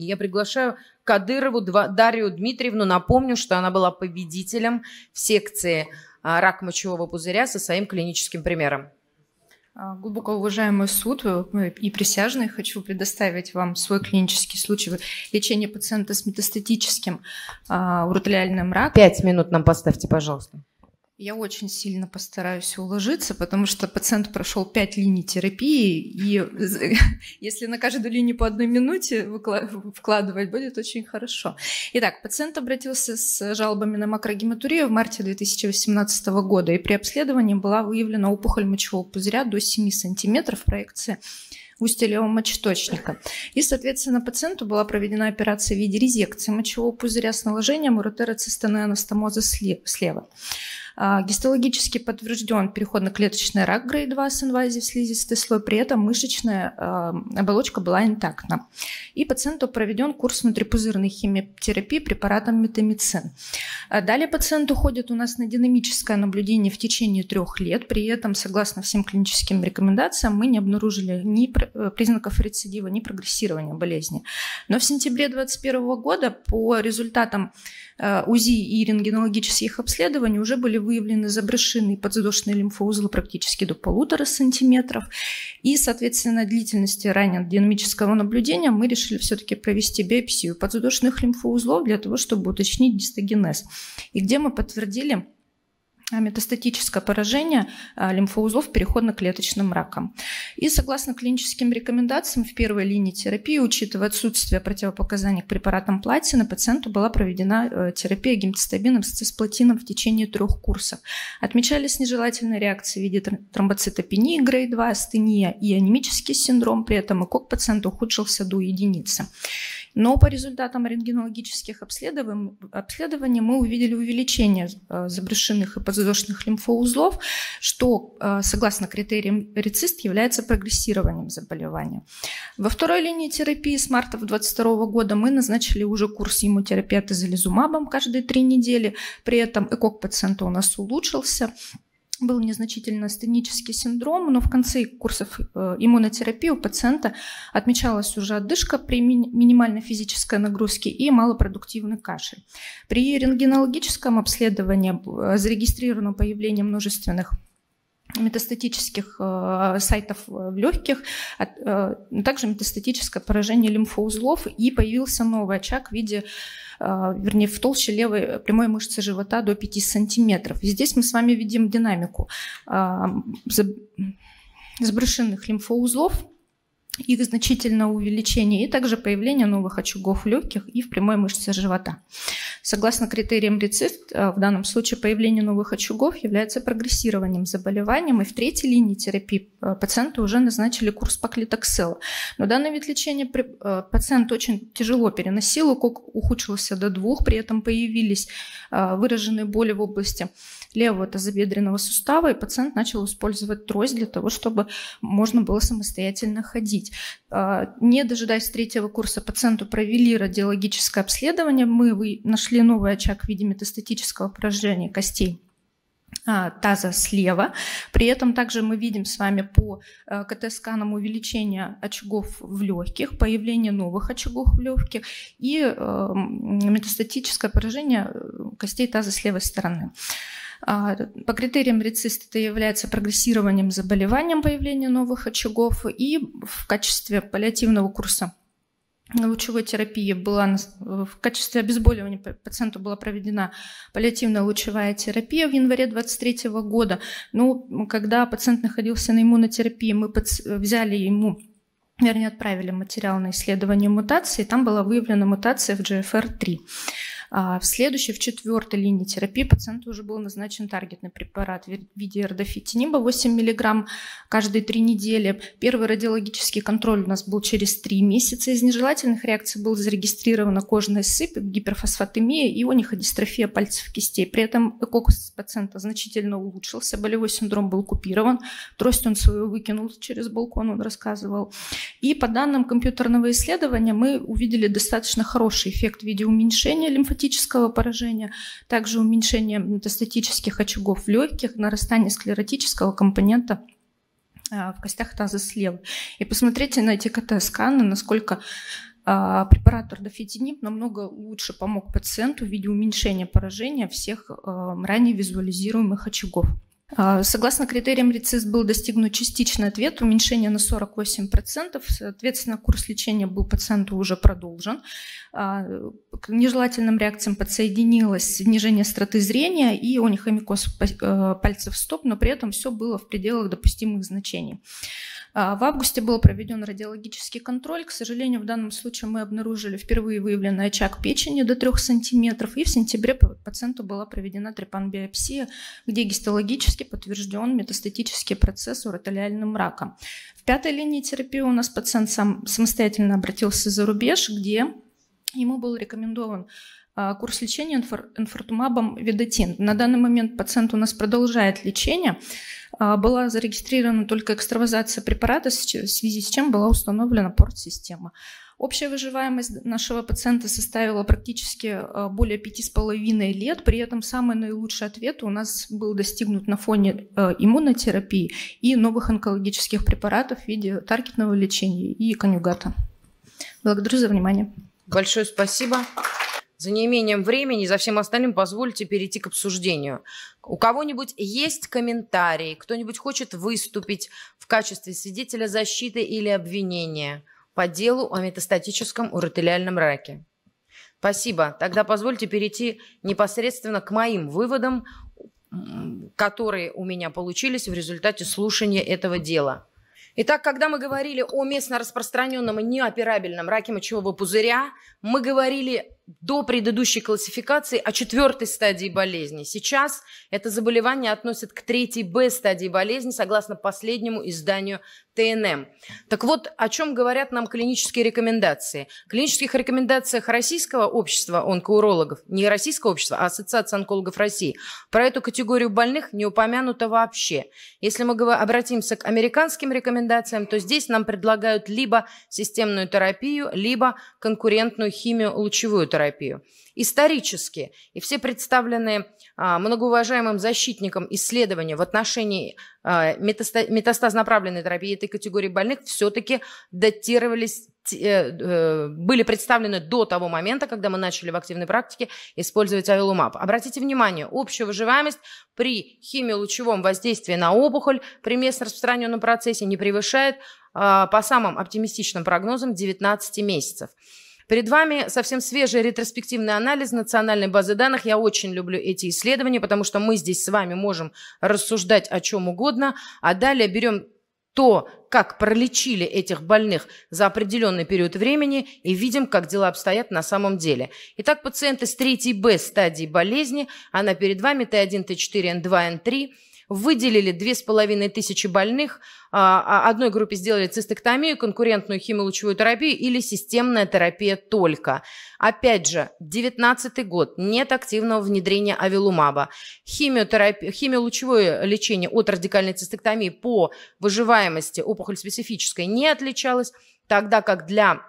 И я приглашаю Кадырову Дарью Дмитриевну. Напомню, что она была победителем в секции а, рак мочевого пузыря со своим клиническим примером. А, глубоко уважаемый суд э, и присяжные, хочу предоставить вам свой клинический случай лечения пациента с метастатическим а, уротелиальным раком. Пять минут нам поставьте, пожалуйста. Я очень сильно постараюсь уложиться, потому что пациент прошел пять линий терапии, и если на каждую линию по одной минуте вкладывать будет очень хорошо. Итак, пациент обратился с жалобами на макрогематурию в марте 2018 года, и при обследовании была выявлена опухоль мочевого пузыря до 7 сантиметров проекции устья левого мочеточника. И, соответственно, пациенту была проведена операция в виде резекции мочевого пузыря с наложением уротероцистонеаностомоза слева. А, гистологически подтвержден переходно-клеточный рак грейд 2 с инвазией в слизистый слой, при этом мышечная а, оболочка была интактна. И пациенту проведен курс внутрипузырной химиотерапии препаратом метамицин. А далее пациент уходит у нас на динамическое наблюдение в течение трех лет. При этом, согласно всем клиническим рекомендациям, мы не обнаружили ни э, признаков рецидива, ни прогрессирования болезни. Но в сентябре 2021 года по результатам э, УЗИ и рентгенологических обследований уже были выявлены заброшенные подвздошные лимфоузлы практически до полутора сантиметров. И, соответственно, длительности ранее динамического наблюдения мы решили все-таки провести биопсию подвздошных лимфоузлов для того, чтобы уточнить гистогенез. И где мы подтвердили Э, метастатическое поражение э, лимфоузлов переходно-клеточным раком. И согласно клиническим рекомендациям в первой линии терапии, учитывая отсутствие противопоказаний к препаратам платины, пациенту была проведена э, терапия гемцитабином с цисплатином в течение трех курсов. Отмечались нежелательные реакции в виде тромбоцитопении грейд 2, астения и анемический синдром, при этом ЭКОК пациента ухудшился до единицы. Но по результатам рентгенологических обследований мы увидели увеличение э, забрюшинных и подвздошных лимфоузлов, что, э, согласно критериям рецист, является прогрессированием заболевания. Во второй линии терапии с марта 2022 года мы назначили уже курс иммунотерапии атезолизумабом каждые три недели. При этом ЭКОК пациента у нас улучшился – был незначительный астенический синдром, но в конце курсов э, иммунотерапии у пациента отмечалась уже отдышка при минимальной физической нагрузке и малопродуктивный кашель. При рентгенологическом обследовании э, зарегистрировано появление множественных метастатических э, сайтов в э, легких, а э, также метастатическое поражение лимфоузлов, и появился новый очаг в виде вернее, в толще левой прямой мышцы живота до 5 сантиметров. И здесь мы с вами видим динамику сброшенных лимфоузлов, их значительное увеличение и также появление новых очагов легких и в прямой мышце живота. Согласно критериям рецепт, э, в данном случае появление новых очагов является прогрессированием заболеванием, и в третьей линии терапии э, пациенту уже назначили курс поклитоксела. Но данный вид лечения э, пациент очень тяжело переносил, укок ухудшился до двух, при этом появились выраженные боли в области левого тазобедренного сустава, и пациент начал использовать трость для того, чтобы можно было самостоятельно ходить. А, не дожидаясь третьего курса, пациенту провели радиологическое обследование. Мы нашли новый очаг в виде метастатического поражения костей а, таза слева. При этом также мы видим с вами по а, КТ-сканам увеличение очагов в легких, появление новых очагов в легких и метастатическое поражение э, костей таза с левой стороны. А, по критериям рецисты это является прогрессированием заболеванием появления новых очагов и в качестве паллиативного курса лучевой терапии была в качестве обезболивания пациенту была проведена паллиативная лучевая терапия в январе 23 года. Ну, когда пациент находился на иммунотерапии, мы взяли ему вернее, отправили материал на исследование мутации, там была выявлена мутация в GFR3. А в следующей, в четвертой линии терапии пациенту уже был назначен таргетный препарат в виде эрдофитиниба 8 мг каждые 3 недели. Первый радиологический контроль у нас был через 3 месяца. Из нежелательных реакций был зарегистрирована кожная сыпь, гиперфосфатемия и ониходистрофия пальцев кистей. При этом экокус пациента значительно улучшился, болевой синдром был купирован, трость он свою выкинул через балкон, он рассказывал. И по данным компьютерного исследования мы увидели достаточно хороший эффект в виде уменьшения лимфотических лимфатического поражения, также уменьшение метастатических очагов легких, нарастание склеротического компонента а, в костях таза слева. И посмотрите на эти КТ-сканы, насколько а, препарат ордофетиниб намного лучше помог пациенту в виде уменьшения поражения всех а, ранее визуализируемых очагов. А, согласно критериям РИЦИС был достигнут частичный ответ, уменьшение на 48%. Соответственно, курс лечения был пациенту уже продолжен. А, к нежелательным реакциям подсоединилось снижение остроты зрения и онихомикоз э, пальцев стоп, но при этом все было в пределах допустимых значений. А, в августе был проведен радиологический контроль. К сожалению, в данном случае мы обнаружили впервые выявленный очаг печени до 3 см, и в сентябре пациенту была проведена трепанбиопсия, где гистологически клинически подтвержден метастатический процесс уротолиальным раком. В пятой линии терапии у нас пациент сам самостоятельно обратился за рубеж, где ему был рекомендован а, курс лечения инфор, инфортумабом ведотин. На данный момент пациент у нас продолжает лечение. А, была зарегистрирована только экстравазация препарата, в связи с чем была установлена порт-система. Общая выживаемость нашего пациента составила практически э, более пяти с половиной лет, при этом самый наилучший ответ у нас был достигнут на фоне э, иммунотерапии и новых онкологических препаратов в виде таргетного лечения и конюгата. Благодарю за внимание. Большое спасибо. За неимением времени и за всем остальным позвольте перейти к обсуждению. У кого-нибудь есть комментарии? Кто-нибудь хочет выступить в качестве свидетеля защиты или обвинения? по делу о метастатическом уротелиальном раке. Спасибо. Тогда позвольте перейти непосредственно к моим выводам, которые у меня получились в результате слушания этого дела. Итак, когда мы говорили о местно распространенном и неоперабельном раке мочевого пузыря, мы говорили до предыдущей классификации о четвертой стадии болезни. Сейчас это заболевание относит к третьей Б стадии болезни, согласно последнему изданию ТНМ. Так вот, о чем говорят нам клинические рекомендации. В клинических рекомендациях Российского общества онкоурологов, не Российского общества, а Ассоциации онкологов России, про эту категорию больных не упомянуто вообще. Если мы обратимся к американским рекомендациям, то здесь нам предлагают либо системную терапию, либо конкурентную химию-лучевую терапию исторически. И все представленные а, многоуважаемым защитником исследования в отношении а, метастаз направленной терапии этой категории больных все-таки датировались э, э, были представлены до того момента, когда мы начали в активной практике использовать авилумаб. Обратите внимание, общая выживаемость при химиолучевом воздействии на опухоль при местно распространенном процессе не превышает а, по самым оптимистичным прогнозам 19 месяцев. Перед вами совсем свежий ретроспективный анализ национальной базы данных. Я очень люблю эти исследования, потому что мы здесь с вами можем рассуждать о чем угодно, а далее берем то, как пролечили этих больных за определенный период времени и видим, как дела обстоят на самом деле. Итак, пациенты с 3 Б стадии болезни, она перед вами Т1, Т4, Н2, Н3, выделили 2500 больных, а, а одной группе сделали цистектомию, конкурентную химиолучевую терапию или системная терапия только. Опять же, 19 год, нет активного внедрения авилумаба. Химиотерапия, химиолучевое лечение от радикальной цистектомии по выживаемости опухоль специфической не отличалось, тогда как для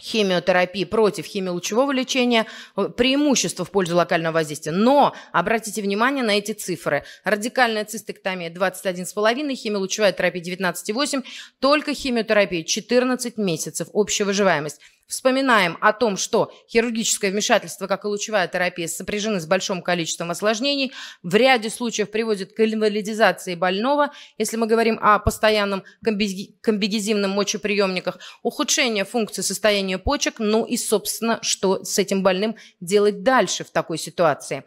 химиотерапии против химиолучевого лечения э, преимущество в пользу локального воздействия. Но обратите внимание на эти цифры. Радикальная цистектомия 21,5, химиолучевая терапия 19,8, только химиотерапия 14 месяцев, общая выживаемость Вспоминаем о том, что хирургическое вмешательство, как и лучевая терапия, сопряжены с большим количеством осложнений, в ряде случаев приводит к инвалидизации больного, если мы говорим о постоянном комбигезимном мочеприемниках, ухудшение функции состояния почек, ну и, собственно, что с этим больным делать дальше в такой ситуации.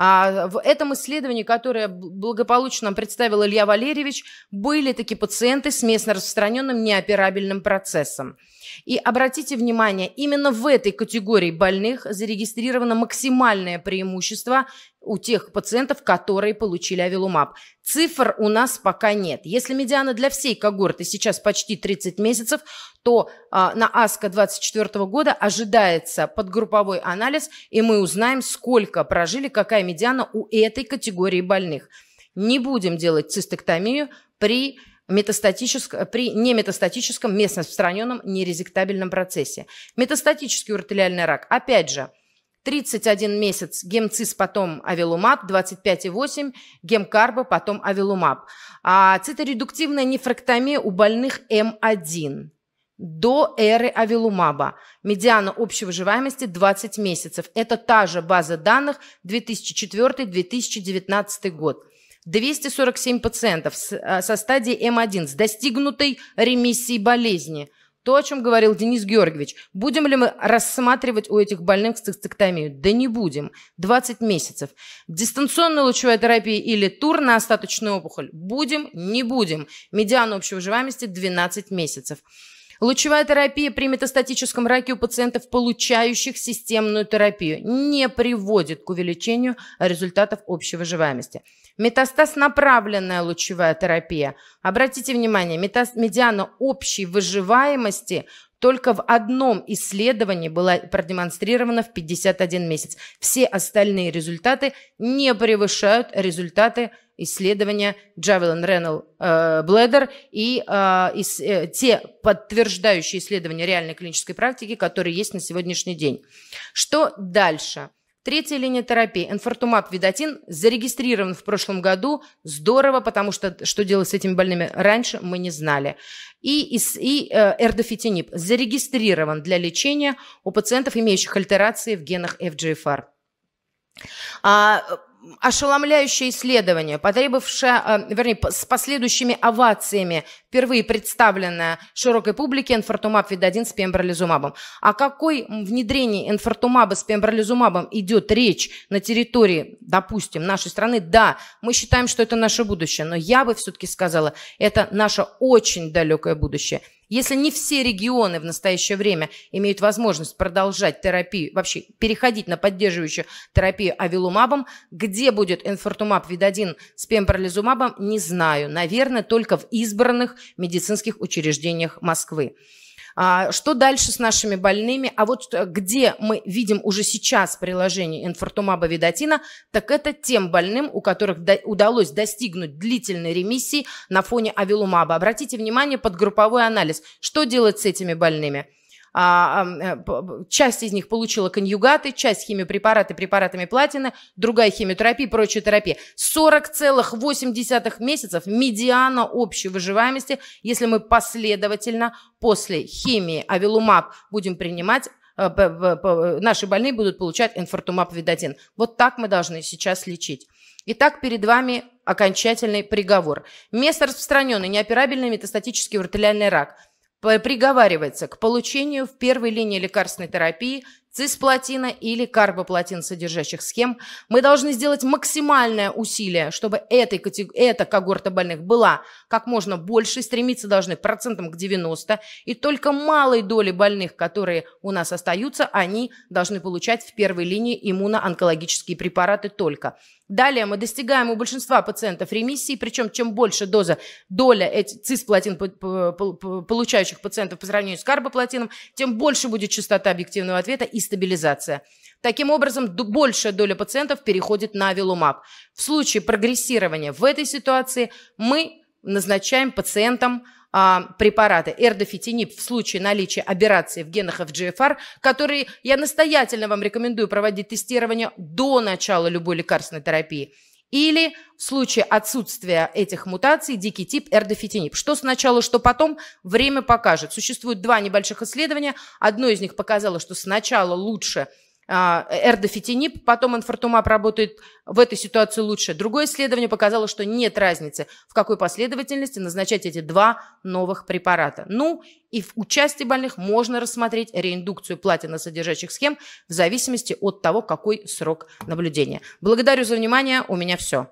А в этом исследовании, которое благополучно нам представил Илья Валерьевич, были такие пациенты с местно распространенным неоперабельным процессом. И обратите внимание, именно в этой категории больных зарегистрировано максимальное преимущество у тех пациентов, которые получили авилумаб. Цифр у нас пока нет. Если медиана для всей когорты сейчас почти 30 месяцев, то а, на АСКО 2024 года ожидается подгрупповой анализ, и мы узнаем, сколько прожили, какая медиана у этой категории больных. Не будем делать цистектомию при метастатическом, э, при неметастатическом местноотстраненном нерезектабельном процессе. Метастатический уртелиальный рак. Опять же, 31 месяц гемцис, потом авилумаб, 25,8 гемкарбо, потом авилумаб. А циторедуктивная нефрактомия у больных М1 эм до эры авилумаба. Медиана общей выживаемости 20 месяцев. Это та же база данных 2004-2019 год. 247 пациентов с, э, со стадией М1 с достигнутой ремиссией болезни. То, о чем говорил Денис Георгиевич. Будем ли мы рассматривать у этих больных цистектомию? Да не будем. 20 месяцев. Дистанционная лучевая терапия или тур на остаточную опухоль? Будем, не будем. Медиан общей выживаемости 12 месяцев. Лучевая терапия при метастатическом раке у пациентов, получающих системную терапию, не приводит к увеличению результатов общей выживаемости. Метастаз направленная лучевая терапия. Обратите внимание, метаз, медиана общей выживаемости только в одном исследовании была продемонстрирована в 51 месяц. Все остальные результаты не превышают результаты исследования Джавелин Реннел э, Бледер и э, из, э, те подтверждающие исследования реальной клинической практики, которые есть на сегодняшний день. Что дальше? Третья линия терапии. Энфортумаб видатин зарегистрирован в прошлом году. Здорово, потому что что делать с этими больными раньше, мы не знали. И, и, и э, эрдофитинип зарегистрирован для лечения у пациентов, имеющих альтерации в генах FGFR. А ошеломляющее исследование, потребовавшее, э, вернее, с последующими овациями, впервые представленное широкой публике инфартумаб видадин с пембролизумабом. О какой внедрении инфартумаба с пембролизумабом идет речь на территории, допустим, нашей страны? Да, мы считаем, что это наше будущее, но я бы все-таки сказала, это наше очень далекое будущее – если не все регионы в настоящее время имеют возможность продолжать терапию, вообще переходить на поддерживающую терапию авилумабом, где будет инфортумаб, видодин с пембролизумабом, не знаю. Наверное, только в избранных медицинских учреждениях Москвы. А, что дальше с нашими больными? А вот э, где мы видим уже сейчас приложение инфортумаба видатина, так это тем больным, у которых удалось достигнуть длительной ремиссии на фоне авилумаба. Обратите внимание под групповой анализ, что делать с этими больными. А, э, часть из них получила конъюгаты, часть химиопрепараты препаратами платины, другая химиотерапия и прочая терапия. 40,8 месяцев медиана общей выживаемости, если мы последовательно после химии авилумаб будем принимать э, наши больные будут получать инфартумаб видотин. Вот так мы должны сейчас лечить. Итак, перед вами окончательный приговор. Место распространенный, неоперабельный метастатический уртелиальный рак – приговаривается к получению в первой линии лекарственной терапии цисплатина или карбоплатин содержащих схем, мы должны сделать максимальное усилие, чтобы этой, эта когорта больных была как можно больше, стремиться должны процентом к 90, и только малой доли больных, которые у нас остаются, они должны получать в первой линии иммуноонкологические препараты только. Далее мы достигаем у большинства пациентов ремиссии, причем чем больше доза, доля цисплатин получающих пациентов по сравнению с карбоплатином, тем больше будет частота объективного ответа и и стабилизация. Таким образом, большая доля пациентов переходит на вилумаб. В случае прогрессирования в этой ситуации мы назначаем пациентам а, препараты эрдофитинип в случае наличия операции в генах FGFR, которые я настоятельно вам рекомендую проводить тестирование до начала любой лекарственной терапии – или в случае отсутствия этих мутаций дикий тип эрдофитинип. Что сначала, что потом, время покажет. Существует два небольших исследования. Одно из них показало, что сначала лучше – эрдофитинип, а, потом инфартумаб работает в этой ситуации лучше. Другое исследование показало, что нет разницы, в какой последовательности назначать эти два новых препарата. Ну и в участии больных можно рассмотреть реиндукцию платиносодержащих схем в зависимости от того, какой срок наблюдения. Благодарю за внимание, у меня все.